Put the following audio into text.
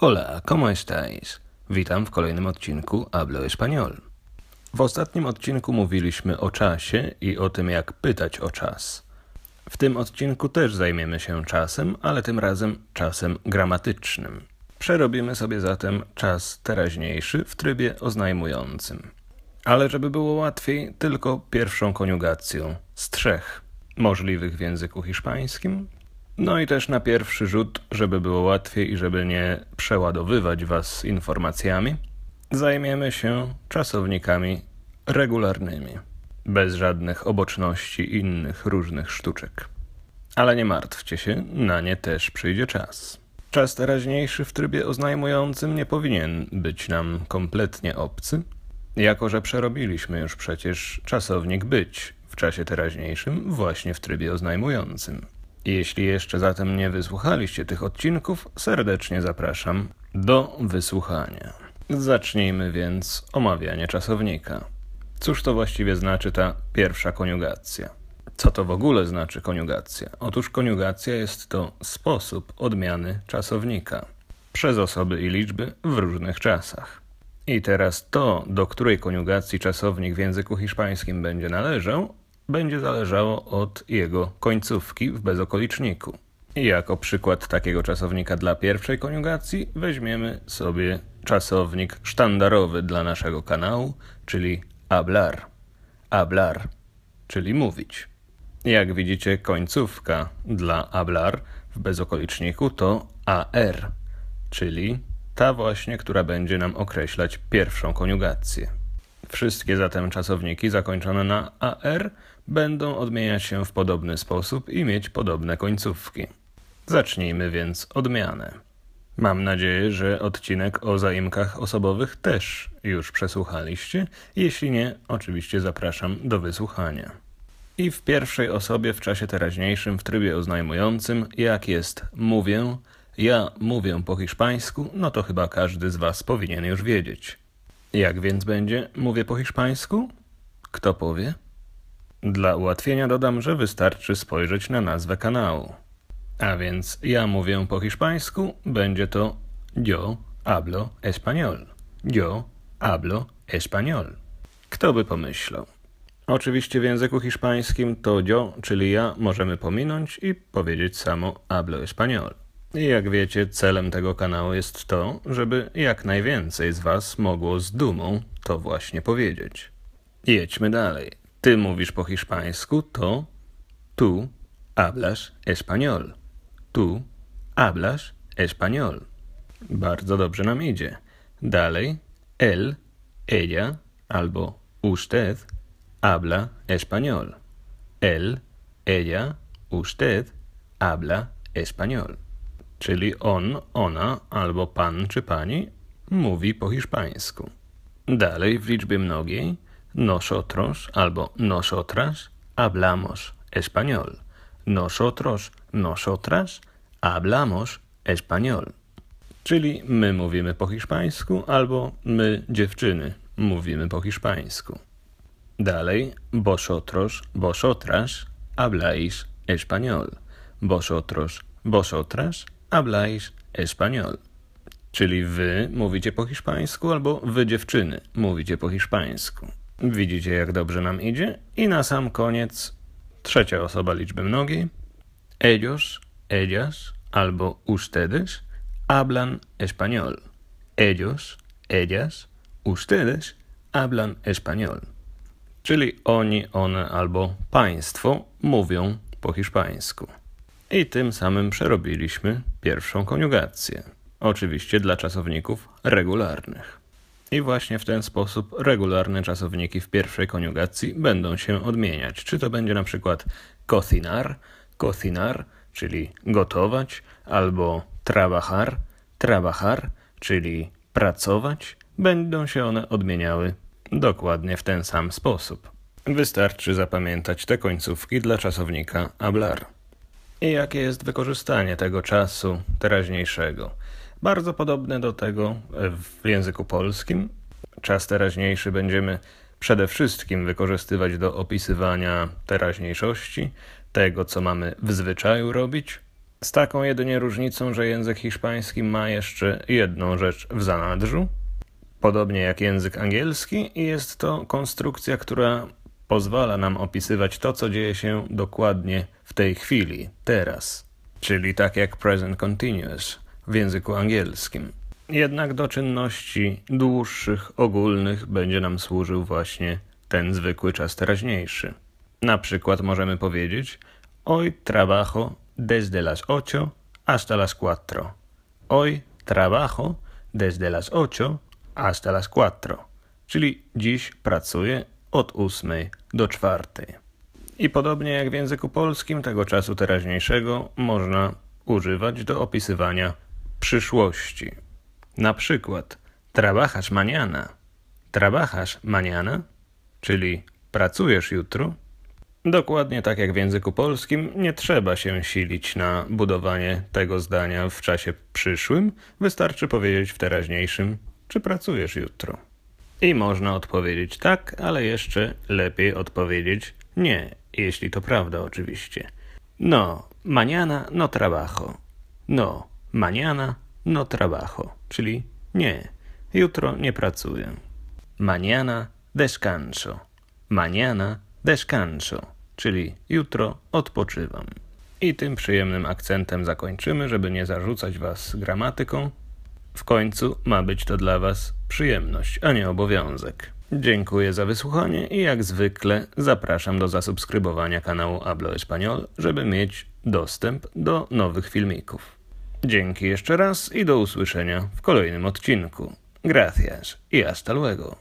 Hola, ¿cómo estáis? Witam w kolejnym odcinku Hablo Español. W ostatnim odcinku mówiliśmy o czasie i o tym, jak pytać o czas. W tym odcinku też zajmiemy się czasem, ale tym razem czasem gramatycznym. Przerobimy sobie zatem czas teraźniejszy w trybie oznajmującym. Ale żeby było łatwiej, tylko pierwszą koniugacją z trzech możliwych w języku hiszpańskim, no i też na pierwszy rzut, żeby było łatwiej i żeby nie przeładowywać Was informacjami, zajmiemy się czasownikami regularnymi, bez żadnych oboczności i innych różnych sztuczek. Ale nie martwcie się, na nie też przyjdzie czas. Czas teraźniejszy w trybie oznajmującym nie powinien być nam kompletnie obcy, jako że przerobiliśmy już przecież czasownik być w czasie teraźniejszym właśnie w trybie oznajmującym. Jeśli jeszcze zatem nie wysłuchaliście tych odcinków, serdecznie zapraszam do wysłuchania. Zacznijmy więc omawianie czasownika. Cóż to właściwie znaczy ta pierwsza koniugacja? Co to w ogóle znaczy koniugacja? Otóż koniugacja jest to sposób odmiany czasownika przez osoby i liczby w różnych czasach. I teraz to, do której koniugacji czasownik w języku hiszpańskim będzie należał, będzie zależało od jego końcówki w bezokoliczniku. Jako przykład takiego czasownika dla pierwszej koniugacji weźmiemy sobie czasownik sztandarowy dla naszego kanału, czyli hablar. Ablar, czyli mówić. Jak widzicie, końcówka dla hablar w bezokoliczniku to AR, czyli ta właśnie, która będzie nam określać pierwszą koniugację. Wszystkie zatem czasowniki zakończone na AR będą odmieniać się w podobny sposób i mieć podobne końcówki. Zacznijmy więc odmianę. Mam nadzieję, że odcinek o zaimkach osobowych też już przesłuchaliście. Jeśli nie, oczywiście zapraszam do wysłuchania. I w pierwszej osobie w czasie teraźniejszym w trybie oznajmującym, jak jest mówię, ja mówię po hiszpańsku, no to chyba każdy z Was powinien już wiedzieć. Jak więc będzie mówię po hiszpańsku? Kto powie? Dla ułatwienia dodam, że wystarczy spojrzeć na nazwę kanału. A więc ja mówię po hiszpańsku, będzie to Yo hablo español. Yo hablo español. Kto by pomyślał? Oczywiście w języku hiszpańskim to yo, czyli ja, możemy pominąć i powiedzieć samo hablo español. Jak wiecie, celem tego kanału jest to, żeby jak najwięcej z Was mogło z dumą to właśnie powiedzieć. Jedźmy dalej ty mówisz po hiszpańsku, to tu hablas español. Tu hablas español. Bardzo dobrze nam idzie. Dalej, él, ella albo usted habla español. Él, ella, usted habla español. Czyli on, ona albo pan czy pani mówi po hiszpańsku. Dalej w liczbie mnogiej Nosotros albo nosotras hablamos español. Nosotros, nosotras hablamos español. Czyli my mówimy po hiszpańsku albo my dziewczyny mówimy po hiszpańsku. Dalej, vosotros, vosotras habláis español. Vosotros, vosotras habláis español. Czyli wy mówicie po hiszpańsku albo wy dziewczyny mówicie po hiszpańsku. Widzicie, jak dobrze nam idzie. I na sam koniec trzecia osoba liczby mnogiej. Ellos, ellas albo ustedes hablan español. Ellos, ellas, ustedes hablan español. Czyli oni, one albo państwo mówią po hiszpańsku. I tym samym przerobiliśmy pierwszą koniugację. Oczywiście dla czasowników regularnych. I właśnie w ten sposób regularne czasowniki w pierwszej koniugacji będą się odmieniać. Czy to będzie na przykład cocinar, cocinar, czyli gotować, albo trabajar, trabajar, czyli pracować, będą się one odmieniały dokładnie w ten sam sposób. Wystarczy zapamiętać te końcówki dla czasownika hablar. I jakie jest wykorzystanie tego czasu teraźniejszego? bardzo podobne do tego e, w języku polskim. Czas teraźniejszy będziemy przede wszystkim wykorzystywać do opisywania teraźniejszości, tego co mamy w zwyczaju robić, z taką jedynie różnicą, że język hiszpański ma jeszcze jedną rzecz w zanadrzu, podobnie jak język angielski, i jest to konstrukcja, która pozwala nam opisywać to, co dzieje się dokładnie w tej chwili, teraz, czyli tak jak present continuous w języku angielskim. Jednak do czynności dłuższych, ogólnych będzie nam służył właśnie ten zwykły czas teraźniejszy. Na przykład możemy powiedzieć Hoy trabajo desde las ocho hasta las cuatro. Hoy trabajo desde las ocho hasta las cuatro. Czyli dziś pracuję od ósmej do czwartej. I podobnie jak w języku polskim, tego czasu teraźniejszego można używać do opisywania przyszłości. Na przykład trabajasz mañana, trabajasz mañana, czyli pracujesz jutro. Dokładnie tak jak w języku polskim, nie trzeba się silić na budowanie tego zdania w czasie przyszłym, wystarczy powiedzieć w teraźniejszym, czy pracujesz jutro. I można odpowiedzieć tak, ale jeszcze lepiej odpowiedzieć nie, jeśli to prawda oczywiście. No, mañana no trabajo. No, Mañana no trabajo, czyli nie, jutro nie pracuję. Mañana descanso. Mañana descanso, czyli jutro odpoczywam. I tym przyjemnym akcentem zakończymy, żeby nie zarzucać Was gramatyką. W końcu ma być to dla Was przyjemność, a nie obowiązek. Dziękuję za wysłuchanie i jak zwykle zapraszam do zasubskrybowania kanału Ablo Español, żeby mieć dostęp do nowych filmików. Dzięki jeszcze raz i do usłyszenia w kolejnym odcinku. Gracias i hasta luego.